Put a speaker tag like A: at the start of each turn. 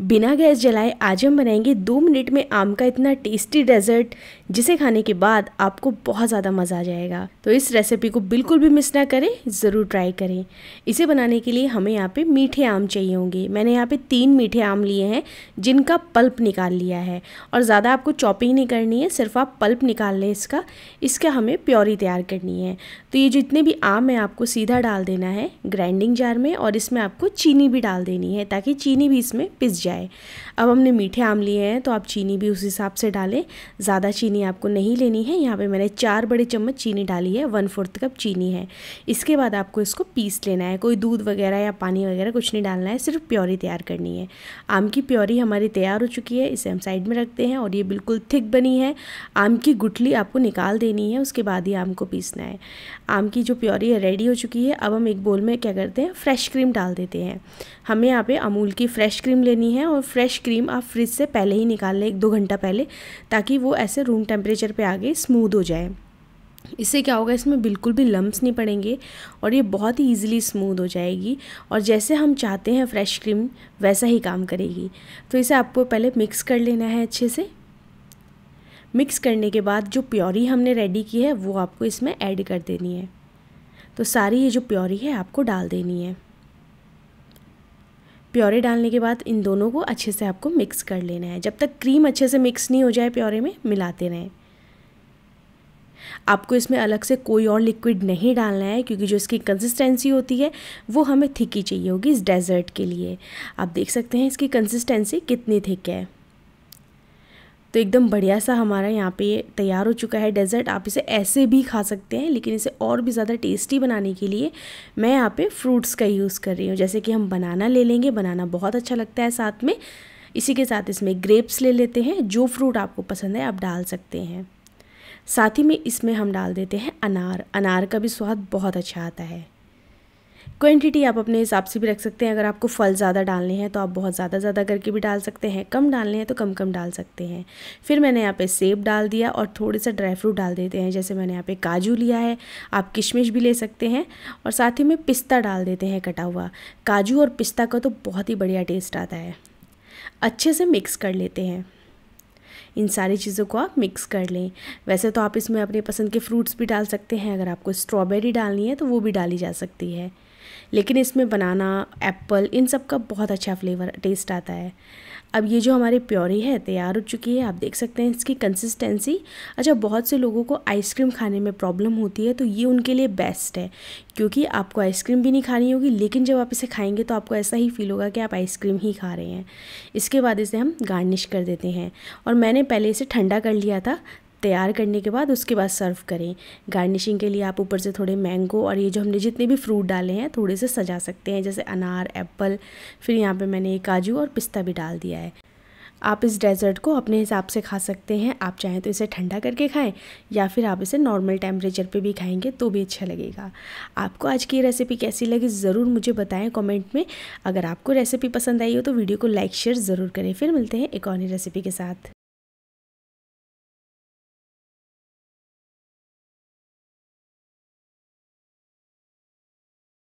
A: बिना गैस जलाए आज हम बनाएंगे दो मिनट में आम का इतना टेस्टी डेजर्ट जिसे खाने के बाद आपको बहुत ज़्यादा मज़ा आ जाएगा तो इस रेसिपी को बिल्कुल भी मिस ना करें ज़रूर ट्राई करें इसे बनाने के लिए हमें यहाँ पे मीठे आम चाहिए होंगे मैंने यहाँ पे तीन मीठे आम लिए हैं जिनका पल्प निकाल लिया है और ज़्यादा आपको चॉपिंग नहीं करनी है सिर्फ आप पल्प निकाल लें इसका इसका हमें प्योरी तैयार करनी है तो ये जितने भी आम है आपको सीधा डाल देना है ग्राइंडिंग जार में और इसमें आपको चीनी भी डाल देनी है ताकि चीनी भी इसमें पिस जाए अब हमने मीठे आम लिए हैं तो आप चीनी भी उस हिसाब से डालें ज़्यादा चीनी आपको नहीं लेनी है यहाँ पे मैंने चार बड़े चम्मच चीनी डाली है वन फोर्थ कप चीनी है इसके बाद आपको इसको पीस लेना है कोई दूध वगैरह या पानी वगैरह कुछ नहीं डालना है सिर्फ प्योरी तैयार करनी है आम की प्योरी हमारी तैयार हो चुकी है इसे हम साइड में रखते हैं और ये बिल्कुल थिक बनी है आम की गुठली आपको निकाल देनी है उसके बाद ही आम को पीसना है आम की जो प्योरी है रेडी हो चुकी है अब हम एक बोल में क्या करते हैं फ्रेश क्रीम डाल देते हैं हमें यहाँ पे अमूल की फ़्रेश क्रीम लेनी है है और फ्रेश क्रीम आप फ्रिज से पहले ही निकाल लें एक दो घंटा पहले ताकि वो ऐसे रूम टेम्परेचर पर आगे स्मूद हो जाए इससे क्या होगा इसमें बिल्कुल भी लम्ब्स नहीं पड़ेंगे और ये बहुत ही ईजिली स्मूद हो जाएगी और जैसे हम चाहते हैं फ्रेश क्रीम वैसा ही काम करेगी तो इसे आपको पहले मिक्स कर लेना है अच्छे से मिक्स करने के बाद जो प्योरी हमने रेडी की है वो आपको इसमें ऐड कर देनी है तो सारी ये जो प्योरी है आपको डाल देनी है प्योरे डालने के बाद इन दोनों को अच्छे से आपको मिक्स कर लेना है जब तक क्रीम अच्छे से मिक्स नहीं हो जाए प्योरे में मिलाते रहें आपको इसमें अलग से कोई और लिक्विड नहीं डालना है क्योंकि जो इसकी कंसिस्टेंसी होती है वो हमें थिकी चाहिए होगी इस डेज़र्ट के लिए आप देख सकते हैं इसकी कंसिस्टेंसी कितनी थिक है तो एकदम बढ़िया सा हमारा यहाँ पे ये तैयार हो चुका है डेज़र्ट आप इसे ऐसे भी खा सकते हैं लेकिन इसे और भी ज़्यादा टेस्टी बनाने के लिए मैं यहाँ पे फ्रूट्स का यूज़ कर रही हूँ जैसे कि हम बनाना ले लेंगे बनाना बहुत अच्छा लगता है साथ में इसी के साथ इसमें ग्रेप्स ले लेते हैं जो फ्रूट आपको पसंद है आप डाल सकते हैं साथ ही में इसमें हम डाल देते हैं अनार अनार का भी स्वाद बहुत अच्छा आता है क्वांटिटी आप अपने हिसाब से भी रख सकते हैं अगर आपको फल ज़्यादा डालने हैं तो आप बहुत ज़्यादा ज़्यादा करके भी डाल सकते हैं कम डालने हैं तो कम कम डाल सकते हैं फिर मैंने यहाँ पे सेब डाल दिया और थोड़े सा ड्राई फ्रूट डाल देते हैं जैसे मैंने यहाँ पे काजू लिया है आप किशमिश भी ले सकते हैं और साथ ही में पिस्ता डाल देते हैं कटा हुआ काजू और पिस्ता का तो बहुत ही बढ़िया टेस्ट आता है अच्छे से मिक्स कर लेते हैं इन सारी चीज़ों को आप मिक्स कर लें वैसे तो आप इसमें अपने पसंद के फ्रूट्स भी डाल सकते हैं अगर आपको स्ट्रॉबेरी डालनी है तो वो भी डाली जा सकती है लेकिन इसमें बनाना एप्पल इन सब का बहुत अच्छा फ्लेवर टेस्ट आता है अब ये जो हमारी प्योरी है तैयार हो चुकी है आप देख सकते हैं इसकी कंसिस्टेंसी अच्छा बहुत से लोगों को आइसक्रीम खाने में प्रॉब्लम होती है तो ये उनके लिए बेस्ट है क्योंकि आपको आइसक्रीम भी नहीं खानी होगी लेकिन जब आप इसे खाएंगे तो आपको ऐसा ही फील होगा कि आप आइसक्रीम ही खा रहे हैं इसके बाद इसे हम गार्निश कर देते हैं और मैंने पहले इसे ठंडा कर लिया था तैयार करने के बाद उसके बाद सर्व करें गार्निशिंग के लिए आप ऊपर से थोड़े मैंगो और ये जो हमने जितने भी फ्रूट डाले हैं थोड़े से सजा सकते हैं जैसे अनार एप्पल फिर यहाँ पे मैंने काजू और पिस्ता भी डाल दिया है आप इस डेज़र्ट को अपने हिसाब से खा सकते हैं आप चाहें तो इसे ठंडा करके खाएं या फिर आप इसे नॉर्मल टेम्परेचर पे भी खाएंगे तो भी अच्छा लगेगा आपको आज की रेसिपी कैसी लगी ज़रूर मुझे बताएं कमेंट में अगर आपको रेसिपी पसंद आई हो तो वीडियो को लाइक शेयर ज़रूर करें फिर मिलते हैं एक और रेसिपी के साथ